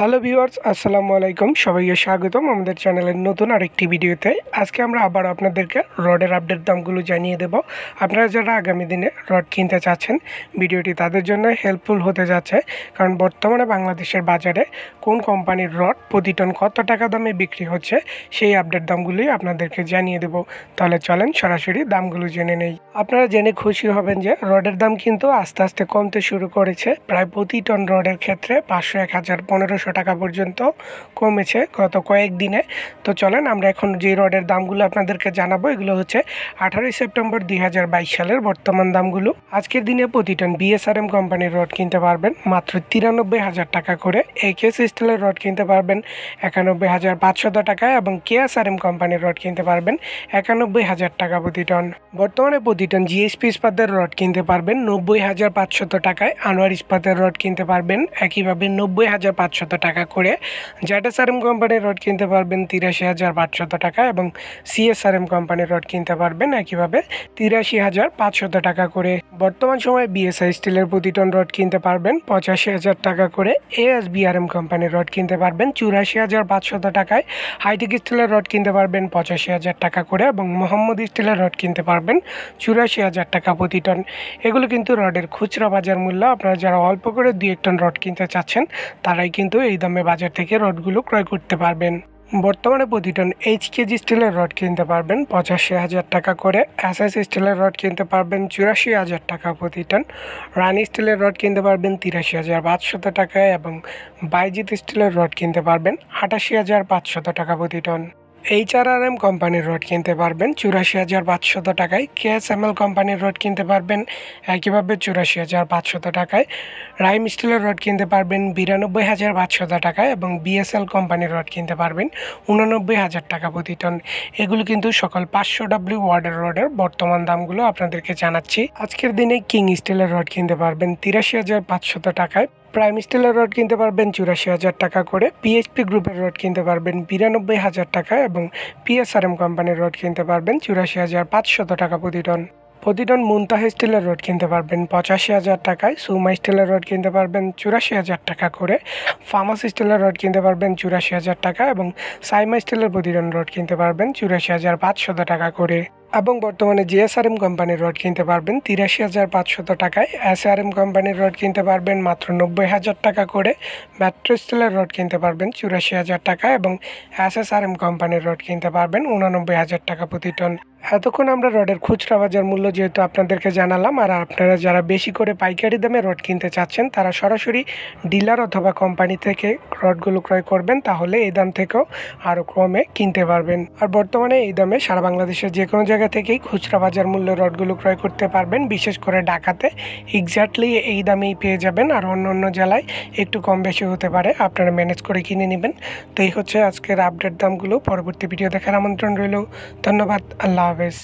hello viewers আসসালামু আলাইকুম সবাইকে স্বাগতম আমাদের চ্যানেলের নতুন আরেকটি ভিডিওতে আজকে আমরা আবার আপনাদেরকে রডের আপডেট দামগুলো জানিয়ে দেব আপনারা যারা আগামী দিনে রড কিনতে চাচ্ছেন ভিডিওটি তাদের জন্য হেল্পফুল হতে যাচ্ছে কারণ বর্তমানে বাংলাদেশের বাজারে কোন কোম্পানির রড প্রতি টন কত টাকা দামে বিক্রি হচ্ছে সেই আপডেট দামগুলি আপনাদেরকে জানিয়ে দেব তাহলে চলেন সরাসরি দামগুলো জেনে নেই আপনারা জেনে খুশি হবেন যে রডের দাম কিন্তু আস্তে আস্তে কমতে শুরু করেছে প্রায় প্রতি টন রডের ক্ষেত্রে পাঁচশো এক হাজার পনেরোশো আটশো টাকা পর্যন্ত কমেছে গত কয়েকদিনে তো চলেন আমরা এখন যে রডের দামগুলো আপনাদেরকে জানাবো এগুলো হচ্ছে আঠারোই সেপ্টেম্বর দুই সালের বর্তমান দামগুলো আজকের দিনে প্রতি টন বিএসআরএম কোম্পানির রড কিনতে পারবেন মাত্র তিরানব্বই হাজার টাকা করে একেএস স্টিলের রড কিনতে পারবেন একানব্বই হাজার পাঁচশত টাকায় এবং কেএসআরএম কোম্পানির রড কিনতে পারবেন একানব্বই হাজার টাকা প্রতি টন বর্তমানে প্রতি টন জিএসপি ইস্পাতের রড কিনতে পারবেন নব্বই হাজার পাঁচশত টাকায় আনোয়ার ইস্পাতের রড কিনতে পারবেন একইভাবে নব্বই হাজার পাঁচশত টাকা করে জ্যাটাসারেম কোম্পানির রড কিনতে পারবেন তিরাশি হাজার পাঁচশত টাকা এবং সিএসআরএম কোম্পানির রড কিনতে পারবেন একইভাবে তিরাশি হাজার পাঁচশত টাকা করে বর্তমান সময়ে বিএসআই স্টিলের প্রতি টন রড কিনতে পারবেন পঁচাশি হাজার টাকা করে এএসবিআরএম কোম্পানির রড কিনতে পারবেন চুরাশি হাজার পাঁচশত টাকায় হাইটেক স্টিলের রড কিনতে পারবেন পঁচাশি হাজার টাকা করে এবং মোহাম্মদ স্টিলের রড কিনতে পারবেন চুরাশি হাজার টাকা প্রতি টন এগুলো কিন্তু রডের খুচরা বাজার মূল্য আপনারা যারা অল্প করে দুই এক টন রড কিনতে চাচ্ছেন তারাই কিন্তু এই দামে বাজার থেকে রডগুলো ক্রয় করতে পারবেন বর্তমানে প্রতি টন এইচকেজি স্টিলের রড কিনতে পারবেন পঁচাশি হাজার টাকা করে এস স্টিলের রড কিনতে পারবেন চুরাশি হাজার টাকা প্রতি টন রানি স্টিলের রড কিনতে পারবেন তিরাশি হাজার পাঁচশত টাকায় এবং বাইজিত স্টিলের রড কিনতে পারবেন আটাশি হাজার পাঁচশত টাকা প্রতি টন এইচআরআরএম কোম্পানির রড কিনতে পারবেন চুরাশি হাজার পাঁচশত টাকায় কেএসএমএল কোম্পানির রড কিনতে পারবেন একইভাবে চুরাশি হাজার পাঁচশত টাকায় রাইম স্টিলের রড কিনতে পারবেন বিরানব্বই হাজার পাঁচশত টাকায় এবং বিএসএল কোম্পানির রড কিনতে পারবেন উনানব্বই হাজার টাকা প্রতি টন এগুলো কিন্তু সকল পাঁচশো ডাব্লিউ ওয়ার্ডের রডের বর্তমান দামগুলো আপনাদেরকে জানাচ্ছি আজকের দিনে কিং স্টিলের রড কিনতে পারবেন তিরাশি হাজার পাঁচশত টাকায় প্রাইম স্টিলের রড কিনতে পারবেন চুরাশি হাজার টাকা করে পিএইচপি গ্রুপের রড কিনতে পারবেন বিরানব্বই হাজার টাকা এবং পিএসআরএম কোম্পানির রড কিনতে পারবেন চুরাশি হাজার পাঁচশত টাকা প্রতি টন প্রতি টন মুনতাহ স্টিলের রড কিনতে পারবেন পঁচাশি হাজার টাকায় সুমা স্টিলের রড কিনতে পারবেন চুরাশি হাজার টাকা করে ফার্মাস স্টিলের রড কিনতে পারবেন চুরাশি হাজার টাকা এবং সাইমা স্টিলের প্রতি টন রড কিনতে পারবেন চুরাশি হাজার পাঁচশত টাকা করে এবং বর্তমানে জিএসআরএম কোম্পানির রড কিনতে পারবেন তিরাশি হাজার পাঁচশত টাকায় এসআরএম কোম্পানির রড কিনতে পারবেন মাত্র নব্বই হাজার টাকা করে মেট্রো স্টিলের রড কিনতে পারবেন চুরাশি হাজার টাকা এবং এসএসআরএম কোম্পানির রড কিনতে পারবেন উনানব্বই হাজার টাকা প্রতি টন এতক্ষণ আমরা রডের খুচরা বাজার মূল্য যেহেতু আপনাদেরকে জানালাম আর আপনারা যারা বেশি করে পাইকারি দামে রড কিনতে চাচ্ছেন তারা সরাসরি ডিলার অথবা কোম্পানি থেকে রডগুলো ক্রয় করবেন তাহলে এই দাম থেকেও আরও কমে কিনতে পারবেন আর বর্তমানে এই দামে সারা বাংলাদেশের যে কোনো জায়গায় জায়গা থেকেই খুচরা বাজার মূল্য রডগুলো ক্রয় করতে পারবেন বিশেষ করে ঢাকাতে এক্স্যাক্টলি এই দামেই পেয়ে যাবেন আর অন্য অন্য জেলায় একটু কম বেশি হতে পারে আপনারা ম্যানেজ করে কিনে নেবেন তো এই হচ্ছে আজকের আপডেট দামগুলো পরবর্তী ভিডিও দেখার আমন্ত্রণ রইল ধন্যবাদ আল্লাহ হাফেজ